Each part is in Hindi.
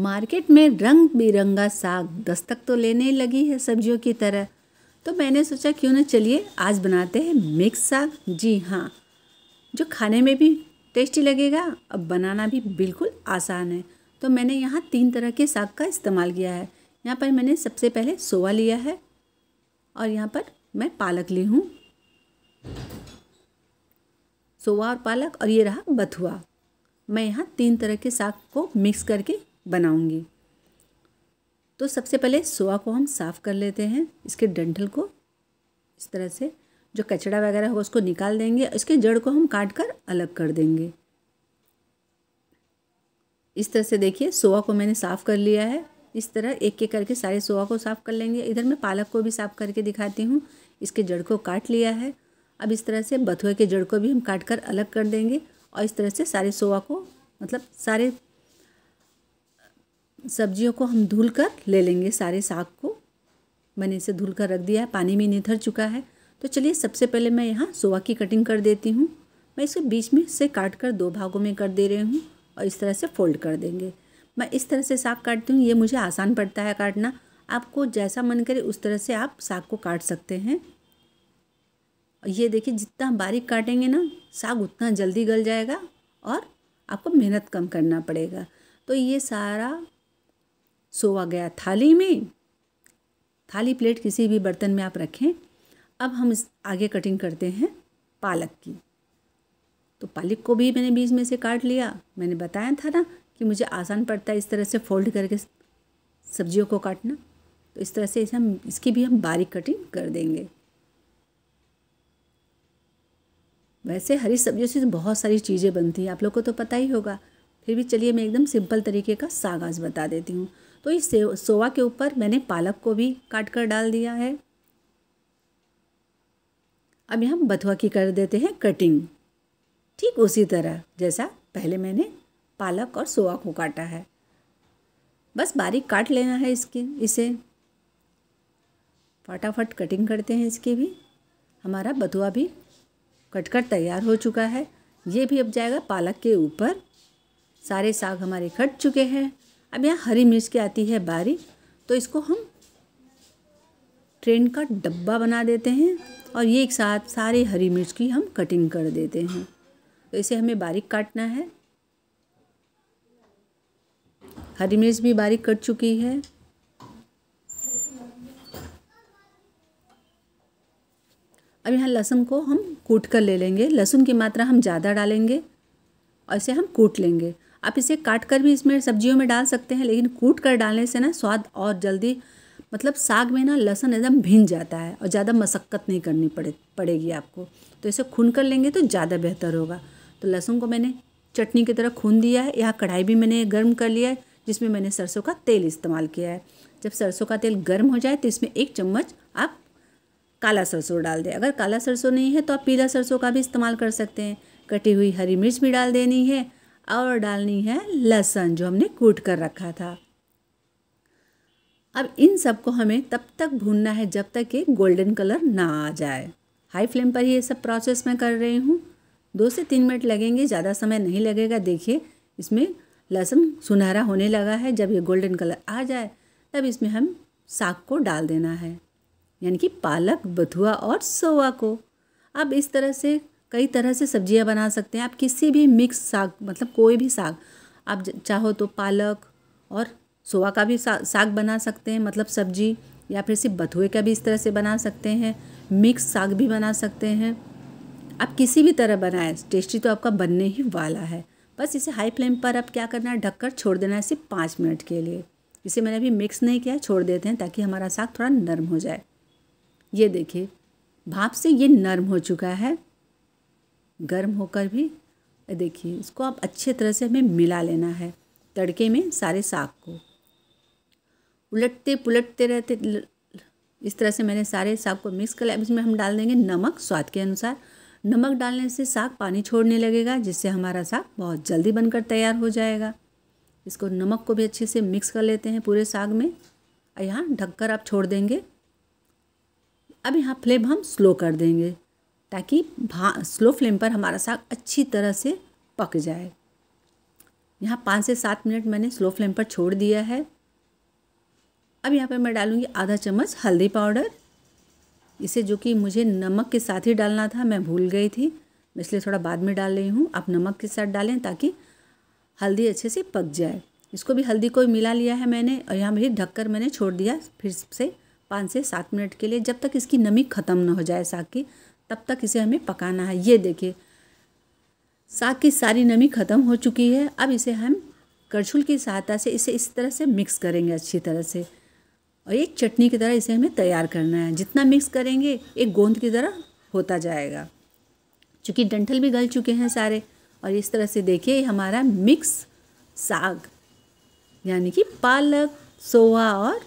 मार्केट में रंग बिरंगा साग दस्तक तो लेने लगी है सब्जियों की तरह तो मैंने सोचा क्यों ना चलिए आज बनाते हैं मिक्स साग जी हाँ जो खाने में भी टेस्टी लगेगा अब बनाना भी बिल्कुल आसान है तो मैंने यहाँ तीन तरह के साग का इस्तेमाल किया है यहाँ पर मैंने सबसे पहले सोवा लिया है और यहाँ पर मैं पालक ली हूँ सोवा और पालक और ये रहा बथुआ मैं यहाँ तीन तरह के साग को मिक्स करके बनाऊंगी तो सबसे पहले सोआ को हम साफ़ कर लेते हैं इसके डंठल को इस तरह से जो कचड़ा वगैरह होगा उसको निकाल देंगे इसके जड़ को हम काट कर अलग कर देंगे इस तरह से देखिए सोआ को मैंने साफ़ कर लिया है इस तरह एक एक करके सारे सोआ को साफ़ कर लेंगे इधर मैं पालक को भी साफ़ करके दिखाती हूँ इसके जड़ को काट लिया है अब इस तरह से बथुए के जड़ को भी हम काट कर अलग कर देंगे और इस तरह से सारे सोआ को मतलब सारे सब्जियों को हम धुल कर ले लेंगे सारे साग को मैंने इसे धुल कर रख दिया है पानी में निथर चुका है तो चलिए सबसे पहले मैं यहाँ सोवा की कटिंग कर देती हूँ मैं इसे बीच में से काट कर दो भागों में कर दे रही हूँ और इस तरह से फोल्ड कर देंगे मैं इस तरह से साग काटती हूँ ये मुझे आसान पड़ता है काटना आपको जैसा मन करे उस तरह से आप साग को काट सकते हैं ये देखिए जितना बारीक काटेंगे ना साग उतना जल्दी गल जाएगा और आपको मेहनत कम करना पड़ेगा तो ये सारा सोवा गया थाली में थाली प्लेट किसी भी बर्तन में आप रखें अब हम इस आगे कटिंग करते हैं पालक की तो पालक को भी मैंने बीच में से काट लिया मैंने बताया था ना कि मुझे आसान पड़ता है इस तरह से फोल्ड करके सब्जियों को काटना तो इस तरह से इसे हम इसकी भी हम बारीक कटिंग कर देंगे वैसे हरी सब्जियों से तो बहुत सारी चीज़ें बनती हैं आप लोग को तो पता ही होगा फिर भी चलिए मैं एकदम सिंपल तरीके का साग आज बता देती हूँ तो इस सोवा के ऊपर मैंने पालक को भी काट कर डाल दिया है अभी हम बथुआ की कर देते हैं कटिंग ठीक उसी तरह जैसा पहले मैंने पालक और सोआ को काटा है बस बारीक काट लेना है इसके इसे फटाफट कटिंग करते हैं इसकी भी हमारा बथुआ भी कटकर तैयार हो चुका है ये भी अब जाएगा पालक के ऊपर सारे साग हमारे कट चुके हैं अब यहाँ हरी मिर्च की आती है बारी तो इसको हम ट्रेन का डब्बा बना देते हैं और ये एक साथ सारे हरी मिर्च की हम कटिंग कर देते हैं तो इसे हमें बारीक काटना है हरी मिर्च भी बारीक कट चुकी है अब यहाँ लहसुन को हम कूट कर ले लेंगे लहसुन की मात्रा हम ज़्यादा डालेंगे और इसे हम कूट लेंगे आप इसे काट कर भी इसमें सब्जियों में डाल सकते हैं लेकिन कूट कर डालने से ना स्वाद और जल्दी मतलब साग में ना लहसुन एकदम भिन जाता है और ज़्यादा मशक्क़त नहीं करनी पड़े पड़ेगी आपको तो इसे खून कर लेंगे तो ज़्यादा बेहतर होगा तो लहसुन को मैंने चटनी की तरह खून दिया है यहाँ कढ़ाई भी मैंने गर्म कर लिया है जिसमें मैंने सरसों का तेल इस्तेमाल किया है जब सरसों का तेल गर्म हो जाए तो इसमें एक चम्मच आप काला सरसों डाल दें अगर काला सरसों नहीं है तो आप पीला सरसों का भी इस्तेमाल कर सकते हैं कटी हुई हरी मिर्च भी डाल देनी है और डालनी है लहसुन जो हमने कूट कर रखा था अब इन सबको हमें तब तक भूनना है जब तक ये गोल्डन कलर ना आ जाए हाई फ्लेम पर ये सब प्रोसेस मैं कर रही हूँ दो से तीन मिनट लगेंगे ज़्यादा समय नहीं लगेगा देखिए इसमें लहसुन सुनहरा होने लगा है जब ये गोल्डन कलर आ जाए तब इसमें हम साग को डाल देना है यानी कि पालक बथुआ और सोवा को अब इस तरह से कई तरह से सब्जियां बना सकते हैं आप किसी भी मिक्स साग मतलब कोई भी साग आप चाहो तो पालक और सोआ का भी सा, साग बना सकते हैं मतलब सब्जी या फिर सिर्फ बथुए का भी इस तरह से बना सकते हैं मिक्स साग भी बना सकते हैं आप किसी भी तरह बनाएं टेस्टी तो आपका बनने ही वाला है बस इसे हाई फ्लेम पर अब क्या करना है ढककर छोड़ देना है सिर्फ पाँच मिनट के लिए इसे मैंने अभी मिक्स नहीं किया छोड़ देते हैं ताकि हमारा साग थोड़ा नरम हो जाए ये देखिए भाप से ये नरम हो चुका है गर्म होकर भी देखिए इसको आप अच्छे तरह से हमें मिला लेना है तड़के में सारे साग को उलटते पुलटते रहते इस तरह से मैंने सारे साग को मिक्स कर लिया अब इसमें हम डाल देंगे नमक स्वाद के अनुसार नमक डालने से साग पानी छोड़ने लगेगा जिससे हमारा साग बहुत जल्दी बनकर तैयार हो जाएगा इसको नमक को भी अच्छे से मिक्स कर लेते हैं पूरे साग में और यहाँ ढककर आप छोड़ देंगे अब यहाँ फ्लेम हम स्लो कर देंगे ताकि स्लो फ्लेम पर हमारा साग अच्छी तरह से पक जाए यहाँ पाँच से सात मिनट मैंने स्लो फ्लेम पर छोड़ दिया है अब यहाँ पर मैं डालूँगी आधा चम्मच हल्दी पाउडर इसे जो कि मुझे नमक के साथ ही डालना था मैं भूल गई थी इसलिए थोड़ा बाद में डाल रही हूँ आप नमक के साथ डालें ताकि हल्दी अच्छे से पक जाए इसको भी हल्दी को मिला लिया है मैंने और यहाँ भी ढककर मैंने छोड़ दिया फिर से पाँच से सात मिनट के लिए जब तक इसकी नमी ख़त्म ना हो जाए साग की तब तक इसे हमें पकाना है ये देखिए साग की सारी नमी ख़त्म हो चुकी है अब इसे हम करछुल की सहायता से इसे इस तरह से मिक्स करेंगे अच्छी तरह से और एक चटनी की तरह इसे हमें तैयार करना है जितना मिक्स करेंगे एक गोंद की तरह होता जाएगा चूँकि डंठल भी गल चुके हैं सारे और इस तरह से देखिए हमारा मिक्स साग यानी कि पालक सोवा और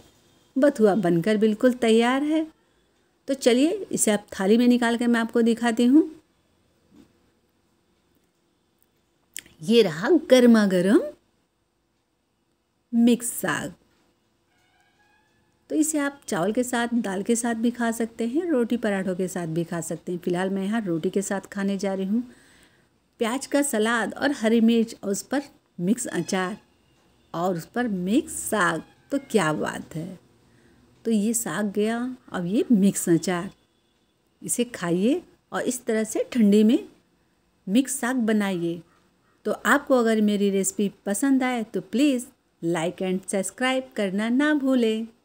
बथुआ बनकर बिल्कुल तैयार है तो चलिए इसे आप थाली में निकाल कर मैं आपको दिखाती हूँ ये रहा गर्मा गर्म मिक्स साग तो इसे आप चावल के साथ दाल के साथ भी खा सकते हैं रोटी पराठों के साथ भी खा सकते हैं फिलहाल मैं यहाँ रोटी के साथ खाने जा रही हूँ प्याज का सलाद और हरी मिर्च और उस पर मिक्स अचार और उस पर मिक्स साग तो क्या बात है तो ये साग गया अब ये मिक्स अचार इसे खाइए और इस तरह से ठंडी में मिक्स साग बनाइए तो आपको अगर मेरी रेसिपी पसंद आए तो प्लीज़ लाइक एंड सब्सक्राइब करना ना भूलें